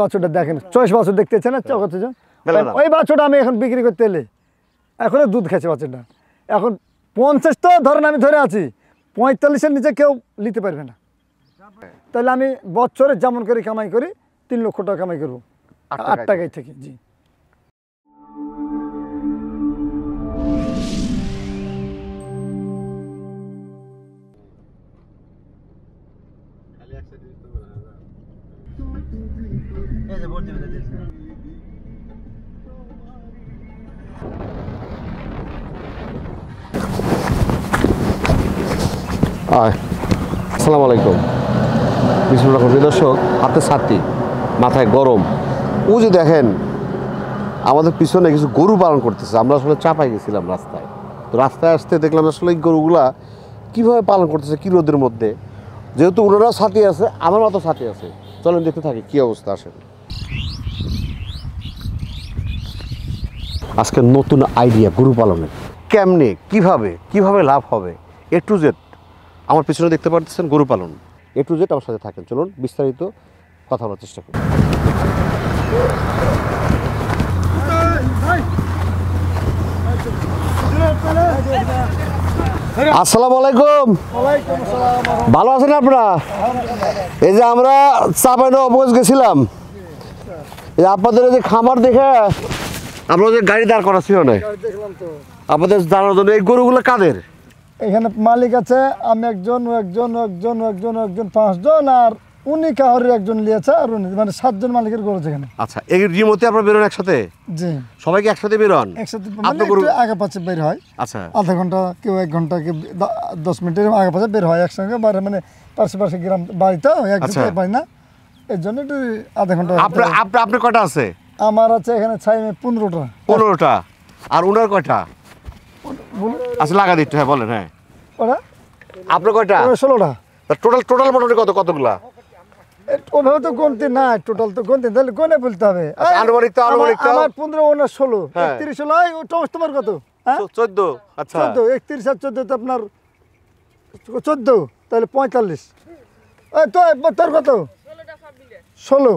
বাছুরটা দেখেন চয়েস বাছুর দেখতে চান কতজন ওই বাছুরটা আমি এখন বিক্রি করতে এলে এখনো দুধ খাচ্ছে বাছুরটা এখন পঞ্চাশ তো ধরেন আমি ধরে আছি পঁয়তাল্লিশের নিচে কেউ নিতে পারবে না তাহলে আমি বছরে যেমন করে কামাই করি তিন লক্ষ টাকা কামাই করবো আট টাকায় থেকে জি মধ্যে আসসালামু আলাইকুম বিষ্ণু রকমের দর্শক হাতে ছাতি মাথায় গরম ও যে দেখেন আমাদের পিছনে কিছু গরু পালন করতেছে আমরা আসলে চাপাই গেছিলাম রাস্তায় তো রাস্তায় আসতে দেখলাম আসলে এই গরুগুলা কীভাবে পালন করতেছে কী রোদের মধ্যে যেহেতু ওনারাও সাথে আছে আমার মতো সাথে আছে চলেন দেখতে থাকি কী অবস্থা আসেন আজকে নতুন আইডিয়া গরু পালনের কেমনে কিভাবে কিভাবে লাভ হবে এ টু জেড আমার পিছনে দেখতে পাচ্ছেন গরু পালন এ টু জেড আমার সাথে থাকেন চলুন বিস্তারিত কথা বলার চেষ্টা করি আসসালামু আলাইকুম ভালো আছেন আপনারা এই যে আমরা চাপানো অবগজ গেছিলাম আপনাদের যে খামার দেখে আমরা ওদের গাড়ি দাঁড় করা ছিল না আমাদের দাঁড়ানোর জন্য এই গরুগুলো কাদের এখানে মালিক আছে আমি একজন একজন একজন একজন একজন পাঁচজন আর উনি কাহরের একজন লিয়েছে আর উনি মানে সাতজন মালিকের গরু এখানে আচ্ছা এই রিমোতে আপনারা বেরোন একসাথে জি সবাইকে একসাথে বেরোন একসাথে মানে একটু আগে পাশে বের হয় আচ্ছা আধা ঘন্টা কেউ এক ঘন্টা কি দশ মিনিটের আগে পাশে বের হয় একসঙ্গে বাইরে মানে পাশে পাশে গ্রাম বাড়িতে একসাথে আচ্ছা। পাই না এর জন্য একটু আধা ঘন্টা আপনি আপনার কটা আছে আমার আছে এখানে ছাই পনেরোটা পনেরোটা আর ওনার কয়টা আচ্ছা লাগা দিতে হ্যাঁ বলেন হ্যাঁ ওরা আপনার কয়টা ষোলোটা টোটাল টোটাল মোটামুটি কত কতগুলা ওভাবে তো গণতি না টোটাল তো গণতি তাহলে গণে বলতে হবে আচ্ছা, আনুমানিক তো আনুমানিক তো আমার পনেরো ওনার ষোলো হ্যাঁ। একত্রিশ ষোলো হয় তোমার কত হ্যাঁ? চোদ্দ আচ্ছা চোদ্দ একত্রিশ আর চোদ্দ তো আপনার চোদ্দ তাহলে পঁয়তাল্লিশ তো তোর কত ষোলো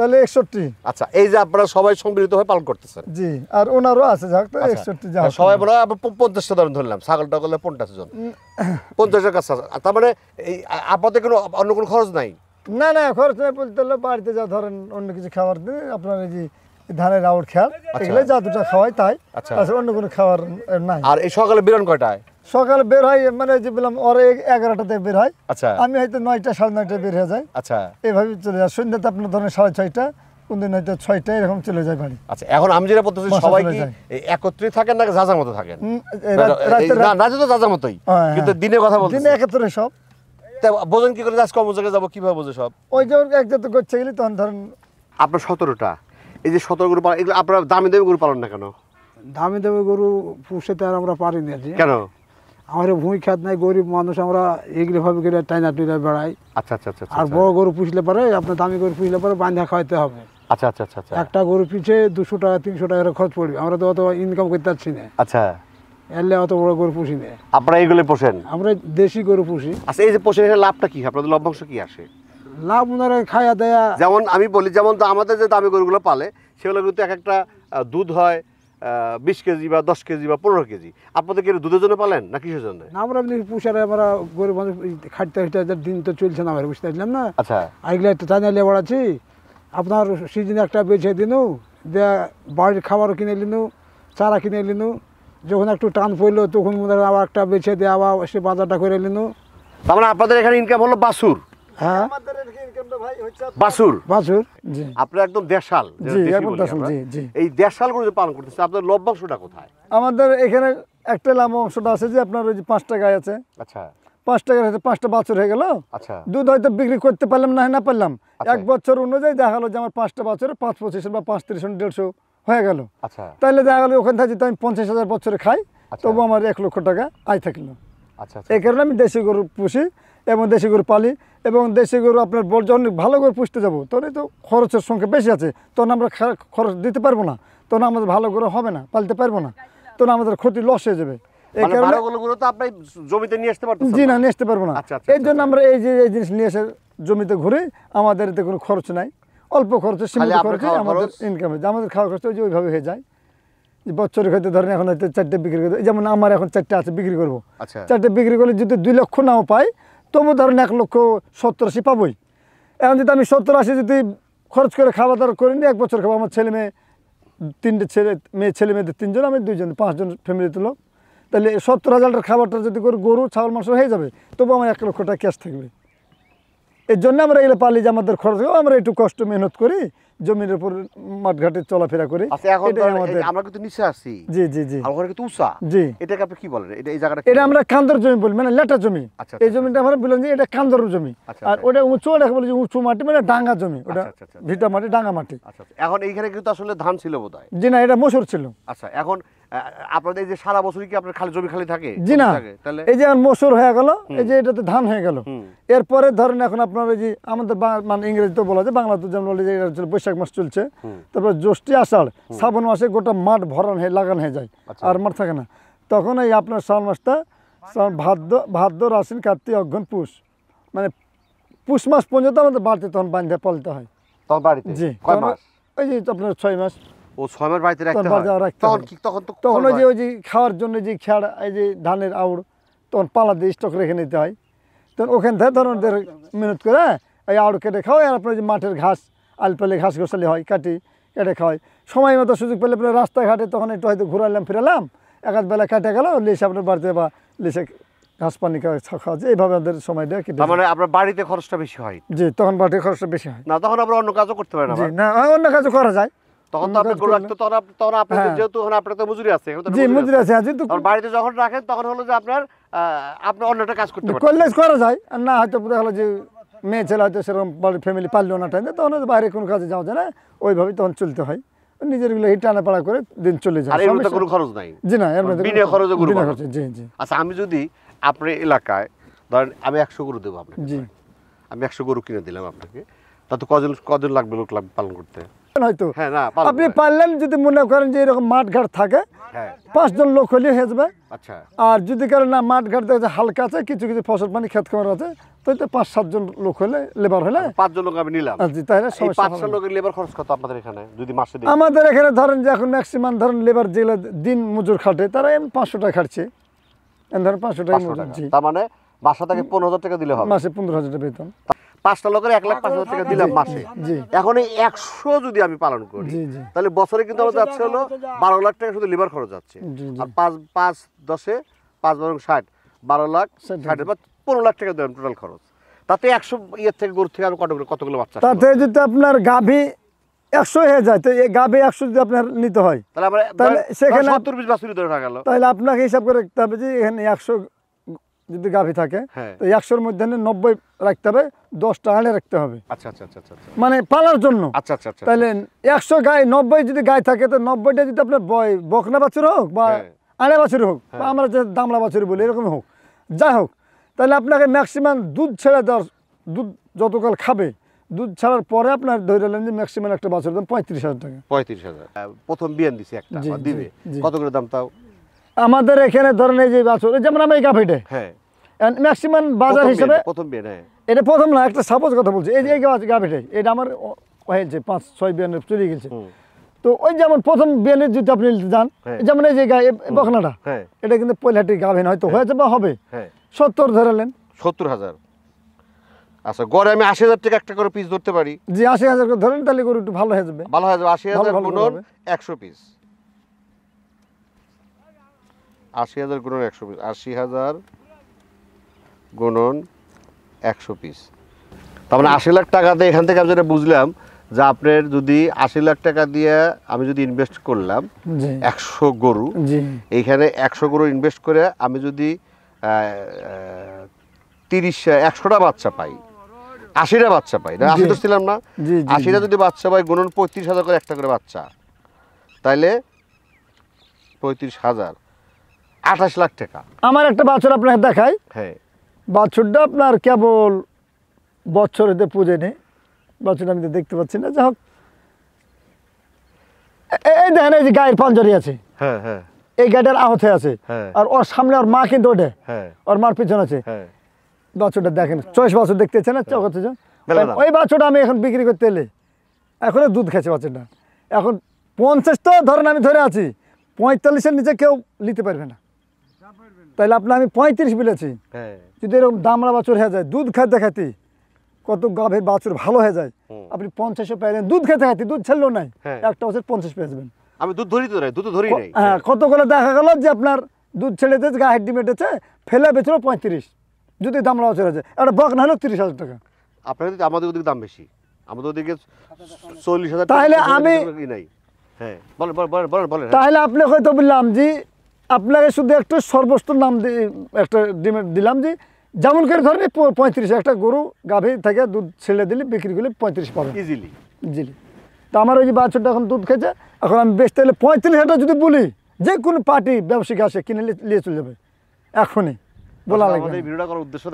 তাহলে একষট্টি আচ্ছা এই যে আপনারা সবাই সম্মিলিত হয়ে পালন করতেছেন জি আর ওনারও আছে যাক তো আচ্ছা। একষট্টি সবাই বড় পঞ্চাশটা ধরেন ধরলাম ছাগল টাগলে পঞ্চাশ জন পঞ্চাশের কাছে তার মানে এই আপাতত কোনো অন্য কোনো খরচ নাই না না খরচ নাই বলতে হলে বাড়িতে যা ধরেন অন্য কিছু খাবার দিয়ে আপনার এই যে ধানের রাউট খেয়াল আচ্ছা। এগুলো যা দুটা খাওয়াই তাই আচ্ছা অন্য কোনো খাবার নাই আর এই সকালে বিরান কয়টায় সকাল বের হয় মানে যে বললাম ওরা এগারোটাতে বের হয় আচ্ছা আমি হয়তো নয়টা সাড়ে নয়টায় বের হয়ে যাই আচ্ছা এভাবে চলে যায় সন্ধ্যাতে আপনার ধরেন সাড়ে ছয়টা কোনদিন হয়তো এরকম চলে যায় আচ্ছা এখন আমি যেটা বলতেছি সবাই কি একত্রে থাকেন মতো থাকেন না না মতোই হ্যাঁ, হ্যাঁ। কিন্তু দিনে কথা দিনে একত্রে সব বোঝেন কি করে আজ কিভাবে বোঝে সব ওই যখন গেলে তখন ধরেন আপনার সতেরোটা এই যে সতেরো গরু পালন এগুলো আপনারা দামি দামি গরু পালন না কেন দামি দামি গরু পুষে তো আর আমরা পারি না কেন আমাদের ভুঁই খ্যাত নাই গরিব মানুষ আমরা এগুলো ভাবে করে টাইনা টুইনা বেড়াই আচ্ছা আচ্ছা আচ্ছা আর আচ্ছা। বড় গরু পুষলে পরে আপনার দামি গরু পুষলে পরে বান্ধা খাওয়াতে হবে আচ্ছা, আচ্ছা আচ্ছা আচ্ছা একটা গরু পিছে দুশো টাকা তিনশো টাকা খরচ পড়বে আমরা তো অত ইনকাম করতে পারছি না আচ্ছা এলে অত বড় গরু পুষি না আপনারা এগুলো পোষেন আমরা দেশি গরু পুষি আচ্ছা এই যে পোষেন লাভটা কি আপনাদের লভ্যাংশ কি আসে লাভ ওনারা খায়া দেয়া যেমন আমি বলি যেমন তো আমাদের যে দামি গরুগুলো পালে সেগুলো কিন্তু এক একটা দুধ হয় বিশ কেজি বা দশ কেজি বা পনেরো কেজি আপনাদের কেউ দুধের জন্য পালেন না কিসের জন্য আমরা এমনি পুষারে আমরা গরিব মানুষ খাটতে খাটতে দিন তো চলছে না আমার বুঝতে পারলাম না আচ্ছা আইগুলা একটা লেবার আছি আপনার সিজনে একটা বেছে দিনু দেয়া বাড়ির খাবারও কিনে নিনু চারা কিনে নিনু যখন একটু টান পড়লো তখন মনে আবার একটা বেছে দেওয়া আবার সে বাজারটা করে নিনু তার মানে আপনাদের এখানে ইনকাম হলো বাসুর হ্যাঁ আমাদের বাসুর বাসুর একদম দেশাল এই দেশাল গুলো আমাদের এখানে একটা লাভ অংশটা আছে যে আপনার ওই যে পাঁচটা গায়ে আছে পাঁচ আচ্ছা। টাকার পাঁচটা বাছর হয়ে গেল আচ্ছা। দুধ হয়তো বিক্রি করতে পারলাম না না পারলাম আচ্ছা। এক বছর অনুযায়ী দেখা গেলো যে আমার পাঁচটা বছরে পাঁচ পঁচিশ বা পাঁচ ত্রিশ দেড়শো হয়ে গেল তাহলে দেখা গেলো ওখান থেকে আমি পঞ্চাশ হাজার বছরে খাই তবু আমার এক লক্ষ টাকা আয় থাকলো এই কারণে আমি দেশি গরু পুষি এবং দেশি গরু পালি এবং দেশি গরু আপনার যখন ভালো করে পুষতে যাবো তখন তো খরচের সংখ্যা বেশি আছে তখন আমরা খরচ দিতে পারবো না তখন আমাদের ভালো গরু হবে না পালতে পারবো না তখন আমাদের ক্ষতি লস হয়ে যাবে এই মানে কারণে তো জমিতে নিয়ে আসতে পারবেন জি না নিয়ে আসতে পারবো না আচ্ছা, আচ্ছা, এই জন্য আচ্ছা। আমরা এই যে এই জিনিস নিয়ে এসে জমিতে ঘুরে আমাদের এতে কোনো খরচ নাই অল্প খরচে সীমিত খরচে আমাদের ইনকাম হয়ে আমাদের খাওয়া খরচ যে ওইভাবে হয়ে যায় যে বছরে হয়তো ধরেন এখন হয়তো চারটে বিক্রি করতে যেমন আমার এখন চারটে আছে বিক্রি করবো চারটে বিক্রি করলে যদি দুই লক্ষ নাও পায় তবু ধরেন এক লক্ষ সত্তর আশি পাবই এখন যদি আমি সত্তর আশি যদি খরচ করে খাওয়া দাওয়া করিনি এক বছর খাবো আমার ছেলে মেয়ে তিনটে ছেলে মেয়ে ছেলে মেয়েদের তিনজন আমি দুইজন পাঁচজন ফ্যামিলি তুলো তাহলে সত্তর হাজারটার খাবারটা যদি করে গরু ছাগল মাংস হয়ে যাবে তবু আমার এক লক্ষ টাকা ক্যাশ থাকবে এর জন্য আমরা এগুলো পালি যে আমাদের খরচ আমরা একটু কষ্ট মেহনত করি জমির উপর মাঠঘাটে চলাফেরা করে আচ্ছা, আমরা উঁচা এটাকে আপনি কি বলেন এটা জায়গাটা এটা আমরা কান্দর জমি বলি মানে লেটা জমি আচ্ছা, এই আচ্ছা, জমিটা আমরা বললাম যে এটা কান্দর জমি আর ওটা উঁচু এটাকে বলি উঁচু মাটি মানে ডাঙ্গা জমি ওটা ভিটা মাটি ডাঙ্গা মাটি এখন এইখানে কিন্তু আসলে ধান ছিল বোধহয় জি না এটা মসুর ছিল আচ্ছা এখন আপনাদের এই যে সারা বছরই কি আপনার খালি জমি খালি থাকে জি না এই যে মসুর হয়ে গেল এই যে এটাতে ধান হয়ে গেল এরপরে ধরেন এখন আপনার এই যে আমাদের মানে ইংরেজিতে বলা যায় বাংলাতে যেমন বৈশাখ মাস চলছে তারপরে জ্যৈষ্ঠী আষাঢ় শ্রাবণ মাসে গোটা মাঠ ভরান হয়ে লাগান হয়ে যায় আচ্ছা। আর মাঠ থাকে না তখন এই আপনার শ্রাবণ মাসটা ভাদ্য ভাদ্য রাশিন কার্তিক অঘন পুষ মানে পুষ মাস পর্যন্ত আমাদের বাড়িতে তখন বাঁধে পালতে হয় জি এই যে আপনার ছয় মাস ও ছয় বাড়িতে রাখতে হয় তখন কি তখন তো তখন ওই যে ওই যে খাওয়ার জন্য যে খেয়ার এই যে ধানের আউড় তখন পালা দিয়ে স্টক রেখে নিতে হয় তখন ওখান থেকে ধরুন মিনিট করে হ্যাঁ, এই আউড় কেটে খাওয়াই আর আপনার যে মাঠের ঘাস আল পেলে ঘাস গোসালি হয় কাটি কেটে খাওয়াই সময় মতো সুযোগ পেলে পরে রাস্তাঘাটে তখন একটু হয়তো ঘুরালাম ফিরালাম একাধ বেলা কেটে গেল লেসে আপনার বাড়িতে বা লেসে ঘাস পানি খাওয়া যে এইভাবে আমাদের সময়টা কেটে মানে আপনার বাড়িতে খরচটা বেশি হয় জি তখন বাড়িতে খরচটা বেশি হয় না তখন আমরা অন্য কাজও করতে পারি না অন্য কাজও করা যায় বাইরে কোনো কাজে যাওয়া যায় না তখন চলতে হয় নিজের গুলো টানা পাড়া করে দিন চলে যায় আচ্ছা, আমি যদি আপনার এলাকায় ধরেন আমি একশো গরু দেবো জি আমি একশো গরু কিনে দিলাম আপনাকে তাতে কজন কজন লাগবে লোক পালন করতে হয়তো হ্যাঁ, আপনি পারলেন যদি মনে করেন যে এরকম মাঠঘাট থাকে হ্যাঁ। পাঁচজন লোক হলে হয়ে আচ্ছা। আর যদি কারণ না মাঠঘাট দেখা যায় হালকা আছে কিছু কিছু ফসল পানি খেত খামার আছে তো পাঁচ সাতজন লোক হলে লেবার হলে পাঁচজন লোক আমি নিলাম জি তাহলে লেবার খরচ কত আপনাদের এখানে যদি মাসে আমাদের এখানে ধরেন যে এখন ম্যাক্সিমাম ধরেন লেবার যেগুলো দিন মজুর খাটে তারা এমনি পাঁচশো টাকা খাটছে ধরেন পাঁচশো টাকা তার মানে বাসা থেকে পনেরো হাজার টাকা দিলে হবে মাসে পনেরো হাজার টাকা বেতন পাঁচটা লোকের এক লাখ পাঁচ হাজার টাকা দিলাম মাসে এখন এই একশো যদি আমি পালন করি তাহলে বছরে কিন্তু আমার যাচ্ছে হলো বারো লাখ টাকা শুধু লেবার খরচ যাচ্ছে আর পাঁচ পাঁচ দশে পাঁচ বারো ষাট বারো লাখ ষাট পনেরো লাখ টাকা দেবেন টোটাল খরচ তাতে একশো ইয়ের থেকে গরুর থেকে আমি কতগুলো কতগুলো বাচ্চা তাতে যদি আপনার গাভী একশো হয়ে যায় তো এই গাভি একশো যদি আপনার নিতে হয় তাহলে সেখানে সত্তর বিশ বাছুরি ধরে গেল তাহলে আপনাকে হিসাব করে রাখতে হবে যে এখানে একশো যদি গাভী থাকে হ্যাঁ। তো একশোর মধ্যে নব্বই রাখতে হবে দশটা হাঁড়ে রাখতে হবে আচ্ছা, আচ্ছা, আচ্ছা, আচ্ছা মানে পালার জন্য আচ্ছা আচ্ছা তাহলে একশো গায়ে নব্বই যদি গায়ে থাকে তো নব্বইটা যদি আপনার বয় বকনা বাছুর হোক বা হ্যাঁ। আড়ে বাছুর হোক বা হ্যাঁ। আমরা যে দামলা বাছুর বলি এরকম হোক যাই হোক তাহলে আপনাকে ম্যাক্সিমাম দুধ ছেড়ে দেওয়ার দুধ যতকাল খাবে দুধ ছাড়ার পরে আপনার ধরে যে ম্যাক্সিমাম একটা বাছুর দাম পঁয়ত্রিশ হাজার টাকা পঁয়ত্রিশ হাজার প্রথম বিয়ান দিছি একটা দিবে কত করে দাম তাও আমাদের এখানে ধরেন এই যে বাছুর যেমন আমি গাভিটে হ্যাঁ ম্যাক্সিমাম বাজার হিসেবে প্রথম বিয়ে হ্যাঁ। এটা প্রথম না একটা সাপোজ কথা বলছি এই যে হ্যাঁ। এই গাভিটাই এটা আমার হয়েছে পাঁচ ছয় বিয়ে চলে গেছে তো ওই যেমন প্রথম বিয়ানের যদি আপনি যান হ্যাঁ। যেমন এই যে বখনাটা এটা কিন্তু পয়লাটি গাভেন হয়তো হয়েছে বা হবে সত্তর ধরালেন সত্তর হাজার আচ্ছা গড়ে আমি আশি হাজার টাকা একটা করে পিস ধরতে পারি জি আশি হাজার করে ধরেন তাহলে গরু একটু ভালো হয়ে যাবে ভালো হয়ে যাবে আশি হাজার গুণন একশো পিস আশি হাজার গুণন একশো পিস আশি হাজার গুণন একশো পিস তার মানে আশি লাখ টাকাতে এখান থেকে আমি যেটা বুঝলাম যে আপনার যদি আশি লাখ টাকা দিয়ে আমি যদি ইনভেস্ট করলাম একশো গরু এইখানে একশো গরু ইনভেস্ট করে আমি যদি তিরিশ একশোটা বাচ্চা পাই আশিটা বাচ্চা পাই না আশি তো ছিলাম না আশিটা যদি বাচ্চা পাই গুণন পঁয়ত্রিশ হাজার করে একটা করে বাচ্চা তাইলে পঁয়ত্রিশ হাজার আঠাশ লাখ টাকা আমার একটা বাচ্চা আপনার দেখায় হ্যাঁ বাছুরটা আপনার কেবল বছরেতে পুজো নেই বছরটা আমি দেখতে পাচ্ছি না যাই হোক এই দেখেন এই যে গায়ের পাঞ্জারি আছে হ্যাঁ, হ্যাঁ। এই গাইটার আহতে আছে হ্যাঁ। আর ওর সামনে ওর মা কিন্তু ওঠে ওর মার পিছনে আছে বাছুরটা দেখেন চয়েস বাছুর দেখতে না চক ওই বাছুরটা আমি এখন বিক্রি করতে এলে এখনও দুধ খেয়েছে বাছুরটা এখন পঞ্চাশ তো ধরেন আমি ধরে আছি পঁয়তাল্লিশের নিচে কেউ নিতে পারবে না তাহলে আপনার আমি পঁয়ত্রিশ বিলেছি হ্যাঁ। যদি এরকম দামড়া বাছর হয়ে যায় দুধ খাইতে খাইতে কত গাভের বাছর ভালো হয়ে যায় আপনি পঞ্চাশও পাইলেন দুধ খেতে খাইতে দুধ ছাড়লো নাই হ্যাঁ। একটা বছর পঞ্চাশ পেয়ে যাবেন আমি দুধ ধরি তো দুধ ধরি হ্যাঁ কত করে দেখা গেল যে আপনার দুধ ছেড়ে দিয়েছে গা মেটেছে ফেলে পঁয়ত্রিশ যদি দামড়া আছে একটা বক না হলেও তিরিশ হাজার টাকা আপনার আমাদের ওদিকে দাম বেশি আমাদের ওদিকে চল্লিশ হাজার তাহলে আমি হ্যাঁ, বলেন বলেন বলেন তাহলে আপনি হয়তো বললাম যে আপনাকে শুধু একটা সর্বোচ্চ নাম একটা দিলাম যে যেমন করে ধরেন পঁয়ত্রিশ একটা গরু গাভী থেকে দুধ ছেড়ে দিলে বিক্রি করলে পঁয়ত্রিশ পাবেন ইজিলি ইজিলি তো আমার ওই যে বাছরটা এখন দুধ খেয়েছে এখন আমি বেচতে হলে পঁয়ত্রিশ হাজার যদি বলি যে কোনো পার্টি ব্যবসায়িক আসে কিনে নিয়ে চলে যাবে এখনই বলা লাগবে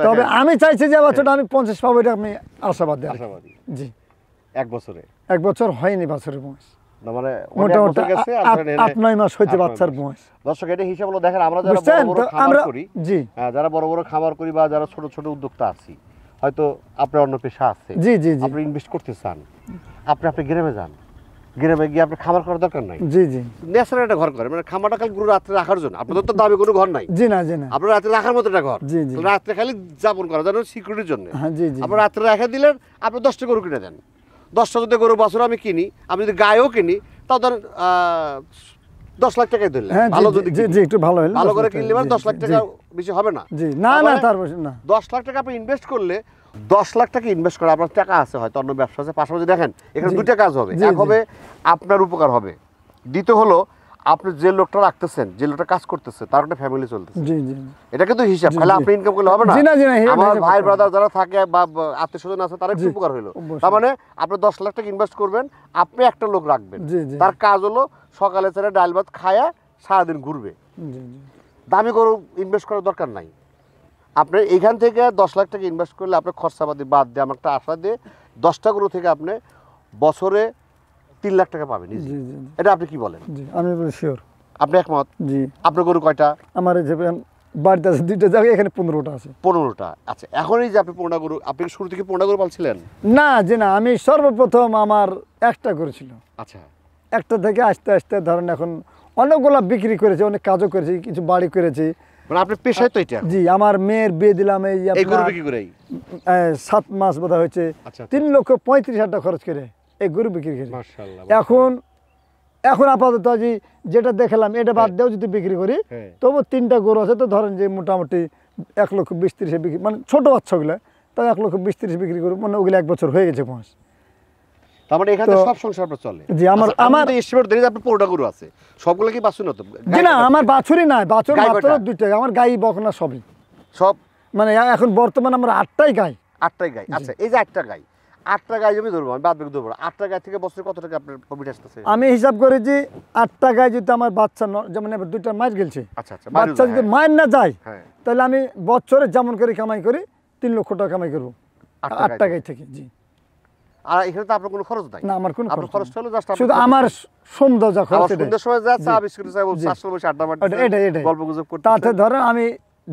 তবে আমি চাইছি যে হ্যাঁ। বাছরটা আমি পঞ্চাশ পাবো এটা আমি আশাবাদ আশাবাদী জি এক বছরে এক বছর হয়নি বাছরের বয়স রাত্রে রাখার জন্য আপনাদের তো দাবি কোনো ঘর নাই আপনার রাত্রে রাখার মতো একটা ঘর রাত্রে খালি যাপন সিকিউরিটির জন্য হ্যাঁ, আপনার রাত্রে রাখা দিলেন আপনি দশটা গরু কিনে দেন দশটা যদি গরু বাছুর আমি কিনি আমি যদি গায়েও কিনি তাও ধর দশ লাখ টাকায় ধরলে হ্যাঁ, ভালো যদি জি একটু ভালো ভালো করে কিনলে মানে দশ লাখ টাকা বেশি হবে না জি না না মানে তার না দশ লাখ টাকা আপনি ইনভেস্ট করলে দশ লাখ টাকা ইনভেস্ট করে আপনার টাকা আছে হয়তো অন্য ব্যবসা আছে পাশাপাশি দেখেন এখানে দুইটা কাজ হবে এক হবে আপনার উপকার হবে দ্বিতীয় হলো আপনি যে লোকটা রাখতেছেন যে লোকটা কাজ করতেছে তার একটা ফ্যামিলি চলতেছে এটাকে তো হিসাব খালি আপনি ইনকাম করলে হবে না আমার ভাই ব্রাদার যারা থাকে বা আত্মীয় স্বজন আছে তারা একটু উপকার হইলো তার মানে আপনি দশ লাখ টাকা ইনভেস্ট করবেন আপনি একটা লোক রাখবেন তার কাজ হলো সকালে ছেড়ে ডাল ভাত খায়া সারাদিন ঘুরবে দামি গরু ইনভেস্ট করার দরকার নাই আপনি এইখান থেকে দশ লাখ টাকা ইনভেস্ট করলে আপনার খরচাপাতি বাদ দিয়ে আমার একটা আশা দিয়ে দশটা গরু থেকে আপনি বছরে তিন লাখ টাকা পাবেন এটা আপনি কি বলেন আমি শিওর আপনি একমত জি আপনার গরু কয়টা আমার বাড়িতে আছে দুইটা জায়গায় এখানে পনেরোটা আছে পনেরোটা আচ্ছা এখনই যে আপনি পনেরো গরু আপনি শুরু থেকে পনেরো গরু পালছিলেন না যে না আমি সর্বপ্রথম আমার একটা গরু ছিল আচ্ছা একটা থেকে আস্তে আস্তে ধরেন এখন অনেকগুলো বিক্রি করেছে অনেক কাজও করেছি কিছু বাড়ি করেছি মানে আপনি পেশায় তো এটা জি আমার মেয়ের বিয়ে দিলাম এই সাত মাস বোধ হয়েছে আচ্ছা, আচ্ছা। তিন লক্ষ পঁয়ত্রিশ হাজার টাকা খরচ করে এই গরু বিক্রি করি এখন এখন আপাতত আজ যেটা দেখলাম এটা বাদ হ্যাঁ। দিয়েও যদি বিক্রি করি হ্যাঁ। তবু তিনটা গরু আছে তো ধরেন যে মোটামুটি এক লক্ষ বিশ তিরিশে বিক্রি মানে ছোটো ওগুলো তাও এক লক্ষ বিশ তিরিশ বিক্রি করবো মানে ওগুলো এক বছর হয়ে গেছে মানে পাঁচ আমার আচ্ছা, পুরোটা গরু আছে সবগুলো কি বাছুর না আমার বাছুরই নাই বাছুর আমার গাই সবই সব মানে এখন আটটাই গাই আটটাই গাই আচ্ছা, যে গাই আটটা ধরবো আমি বাদ ধরবো আটটা থেকে বছরে কত টাকা আপনার প্রফিট আসতেছে আমি হিসাব করি যে আটটা গায়ে যদি আমার বাচ্চা যেমন দুইটা মাছ গেলছে আচ্ছা আচ্ছা বাচ্চা যদি হ্যাঁ। মায়ের না যায় হ্যাঁ। তাহলে আমি বছরে যেমন করে কামাই করি তিন লক্ষ টাকা কামাই করবো আটটা গায়ে থেকে জি আর এখানে খরচ না আমার খরচ শুধু আমার সৌন্দর্য ধরো আমি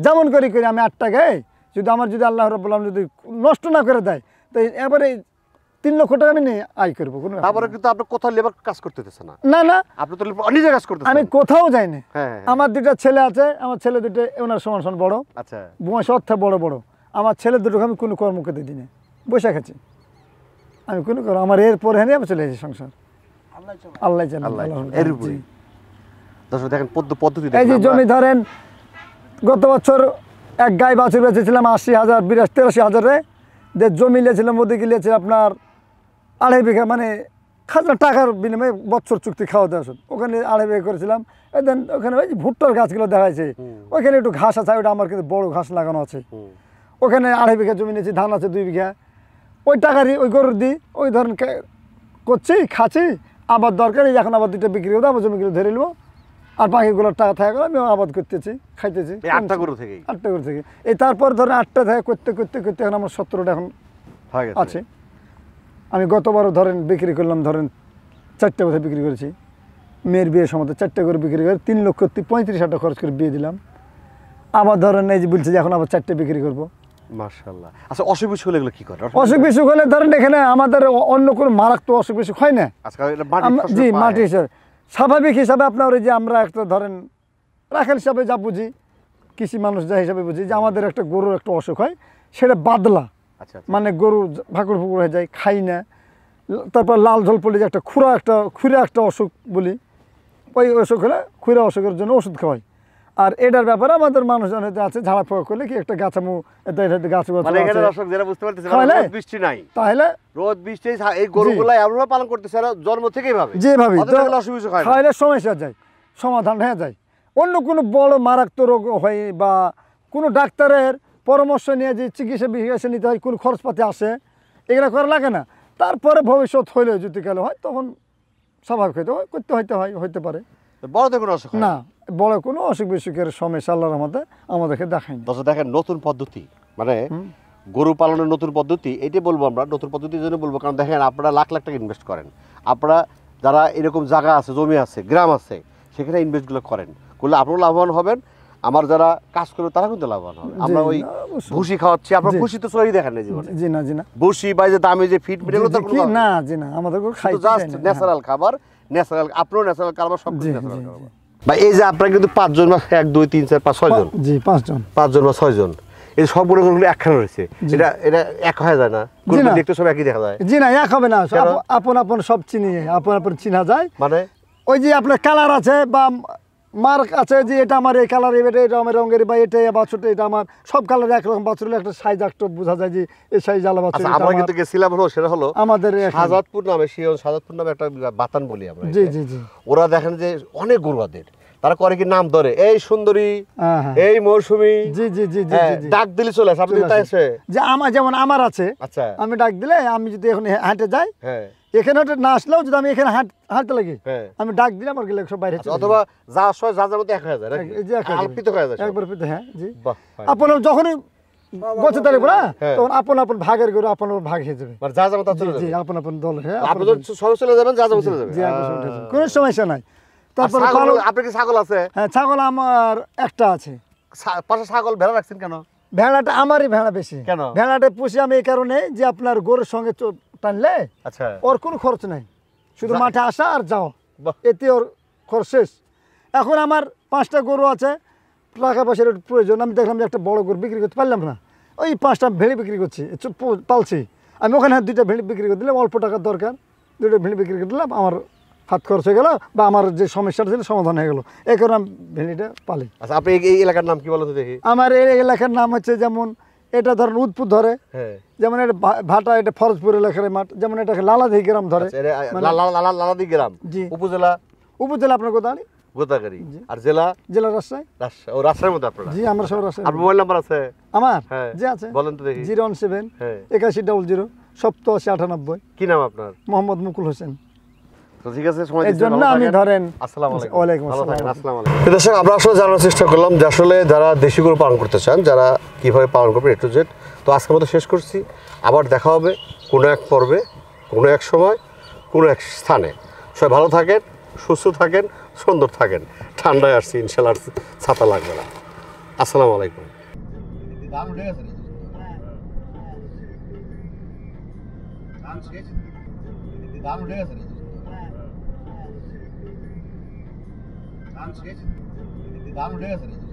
যেমন করে করি আমি আটটা গায়ে যদি আমার যদি আল্লাহ রব যদি নষ্ট না করে দেয় তো এবারে তিন লক্ষ টাকা আমি আয় করবো কোনো তারপরে কিন্তু আপনি কোথাও লেবার কাজ করতেছে না না না আপনি তো নিজে কাজ করতে আমি কোথাও যাইনি হ্যাঁ, হ্যাঁ, হ্যাঁ। আমার দুটা ছেলে আছে আমার ছেলে দুটো ওনার সমান সমান বড় আচ্ছা বয়স অর্থে বড় বড় আমার ছেলে দুটোকে আমি কোনো কর্মকে দিই বসে গেছি আমি কোনো কর্ম আমার এর পরে হ্যাঁ আমি চলে যাই সংসার আল্লাহ আল্লাহ এর উপরে দর্শক দেখেন পদ্ধতি এই যে জমি ধরেন গত বছর এক গায়ে বাছুর বেঁচেছিলাম আশি হাজার বিরাশ তেরাশি হাজারে যে জমি লিয়েছিলাম ওদিকে গিয়েছে আপনার আড়াই বিঘা মানে খাজনা টাকার বিনিময়ে বছর চুক্তি খাওয়া দেওয়া ওখানে আড়াই বিঘা করেছিলাম দেন ওখানে ওই ভুট্টার গাছগুলো দেখাইছে ওইখানে একটু ঘাস আছে ওইটা আমার কিন্তু বড় ঘাস লাগানো আছে ওখানে আড়াই বিঘা জমি নিয়েছি ধান আছে দুই বিঘা ওই টাকারই ওই গরুর দিই ওই ধরনের করছি খাচ্ছি আবার দরকারি এখন আবার দুইটা বিক্রি হতো আবার জমিগুলো ধরে নেবো আর বাকিগুলোর টাকা থাকে আমি আবাদ করতেছি খাইতেছি আটটা গরু থেকে আটটা গরু থেকে এই তারপর ধরেন আটটা থেকে করতে করতে করতে এখন আমার সতেরোটা এখন আছে আমি গতবারও ধরেন বিক্রি করলাম ধরেন চারটে কথা বিক্রি করেছি মেয়ের বিয়ের সময় চারটে করে বিক্রি করে তিন লক্ষ পঁয়ত্রিশ হাজার খরচ করে বিয়ে দিলাম আবার ধরেন এই যে বলছে যে এখন আবার চারটে বিক্রি করবো আচ্ছা অসুখ বিসুখ হলে কি অসুখ বিসুখ হলে ধরেন এখানে আমাদের অন্য কোনো মারাত্মক অসুখ বিসুখ হয় না আচ্ছা, জি মাটি স্বাভাবিক হিসাবে আপনার ওই যে আমরা একটা ধরেন রাখেল হিসাবে যা বুঝি কৃষি মানুষ যা হিসাবে বুঝি যে আমাদের একটা গরুর একটা অসুখ হয় সেটা বাদলা আচ্ছা, আচ্ছা। মানে গরু ভাকুর ফুকুর হয়ে যায় খাই না তারপর লাল ঝোল পড়লে যে একটা খুঁড়া একটা খুঁড়া একটা অসুখ বলি ওই অসুখ হলে খুঁড়া অসুখের জন্য ওষুধ খাওয়াই আর এটার ব্যাপারে আমাদের মানুষজন আছে ঝাড়া ফুঁকা করলে কি একটা গাছামু গাছ মানে তাহলে রোদ বৃষ্টি এই গরুগুলো পালন করতেছে জন্ম থেকেই তাহলে সমস্যা যায় সমাধান হয়ে হ্যাঁ যায় অন্য কোনো বড় মারাত্মক রোগ হয় বা কোনো ডাক্তারের পরামর্শ নিয়ে যে চিকিৎসা বিকিৎসা নিতে হয় কোনো খরচপাতি আসে এগুলো করা লাগে না তারপরে ভবিষ্যৎ হইলে যদি গেলে হয় তখন স্বাভাবিক হইতে হয় করতে হইতে হয় হইতে পারে অসুখ না বড় কোনো অসুখ বিসুখের সমস্যা আল্লাহর মধ্যে আমাদেরকে দেখায় দর্শক দেখেন নতুন পদ্ধতি মানে গরু পালনের নতুন পদ্ধতি এটাই বলবো আমরা নতুন পদ্ধতির জন্য বলবো কারণ দেখেন আপনারা লাখ লাখ টাকা ইনভেস্ট করেন আপনারা যারা এরকম জায়গা আছে জমি আছে গ্রাম আছে সেখানে ইনভেস্টগুলো করেন করলে আপনারা লাভবান হবেন আমার যারা কাজ করবে তারা কিন্তু লাভবান হবে আমরা ওই ভুষি খাওয়াচ্ছি আপনার ভুষি তো সরি দেখেন জীবনে জি না জি না ভুসি বা যে দামে যে ফিট মিট এগুলো না জি না আমাদের খাই জাস্ট ন্যাচারাল খাবার ন্যাচারাল আপনারও ন্যাচারাল খাবার সব ন্যাচারাল খাবার বা এই যে আপনারা কিন্তু পাঁচজন বা এক দুই তিন চার পাঁচ ছয়জন জি পাঁচজন পাঁচজন বা ছয়জন এই সব গরুগুলো একখানে রয়েছে এটা এটা এক হয়ে যায় না দেখতে সব একই দেখা যায় জি না এক হবে না আপন আপন সব চিনি আপন আপন চিনা যায় মানে ওই যে আপনার কালার আছে বা মার্ক আছে যে এটা আমার এই কালার এটা এটা আমার রঙের বা এটা বাছুরটা এটা আমার সব কালার একরকম বাছুর একটা সাইজ একটু বোঝা যায় যে এই সাইজ আলো বাছুর আচ্ছা, আমরা কিন্তু গেছিলাম হলো সেটা হলো আমাদের সাজাদপুর নামে সেই সাজাদপুর নামে একটা বাতান বলি আমরা জি জি জি ওরা দেখেন যে অনেক গরুয়াদের তারা করে কি নাম ধরে এই সুন্দরী হ্যাঁ, হ্যাঁ। এই মৌসুমি জি জি হ্যাঁ, জি জি ডাক দিলে চলে আসে আপনি তাই আছে যে আমার যেমন আমার আছে আচ্ছা আমি ডাক দিলে আমি যদি এখন হাঁটে যাই হ্যাঁ এখানে না আসলেও যদি আমি এখানে হাঁটতে লাগি হ্যাঁ। আমি ডাক গেলে বাইরে অথবা যা যা যাবো হ্যাঁ, আপনার যখনই কোনো সমস্যা নাই ছাগল আছে হ্যাঁ ছাগল আমার একটা আছে পাশে ছাগল ভেড়া রাখছেন কেন ভেড়াটা আমারই ভেড়া বেশি ভেড়াটা পুষি আমি এই কারণে যে আপনার গরুর সঙ্গে টানলে আচ্ছা ওর কোনো খরচ নাই শুধু মাঠে আসা আর যাও এতে ওর খরচ শেষ এখন আমার পাঁচটা গরু আছে টাকা পয়সার প্রয়োজন আমি দেখলাম যে একটা বড় গরু বিক্রি করতে পারলাম না ওই পাঁচটা ভেড়ি বিক্রি করছি পালছি আমি ওখানে দুইটা ভেড়ি বিক্রি করে দিলাম অল্প টাকার দরকার দুটো ভেড়ি বিক্রি করে দিলাম আমার হাত খরচ হয়ে গেল বা আমার যে সমস্যাটা ছিল সমাধান হয়ে গেল এই কারণে আমি ভেড়িটা পালি আচ্ছা আপনি এই এলাকার নাম কি বলো দেখি আমার এই এলাকার নাম হচ্ছে যেমন এটা ধরেন উদপুর ধরে হ্যাঁ। যেমন এটা ভাটা এটা ফরজপুর এলাকার মাঠ যেমন এটাকে লালাদি গ্রাম ধরে আচ্ছা, মানে- লালাদি গ্রাম উপজেলা উপজেলা আপনার কোথায় আর জেলা জেলা রাস্তায় রাস্তায় ও মধ্যে আপনারা জি আমরা সব আর মোবাইল নাম্বার আছে আমার হ্যাঁ আছে বলেন তো দেখি হ্যাঁ। একাশি ডাবল জিরো সপ্তাশি আটানব্বই কি নাম আপনার মোহাম্মদ মুকুল হোসেন চেষ্টা করলাম যে আসলে যারা দেশি গরু পালন করতে চান যারা পালন করবে টু জেড তো মতো শেষ করছি আবার দেখা হবে কোনো এক পর্বে কোনো এক সময় কোনো এক স্থানে সবাই ভালো থাকেন সুস্থ থাকেন সুন্দর থাকেন ঠান্ডায় আসছি ইনশাল্লাহ ছাতা লাগবে না আসসালামু আলাইকুম দাম উঠে গেছে डांस डांस उठेगा सर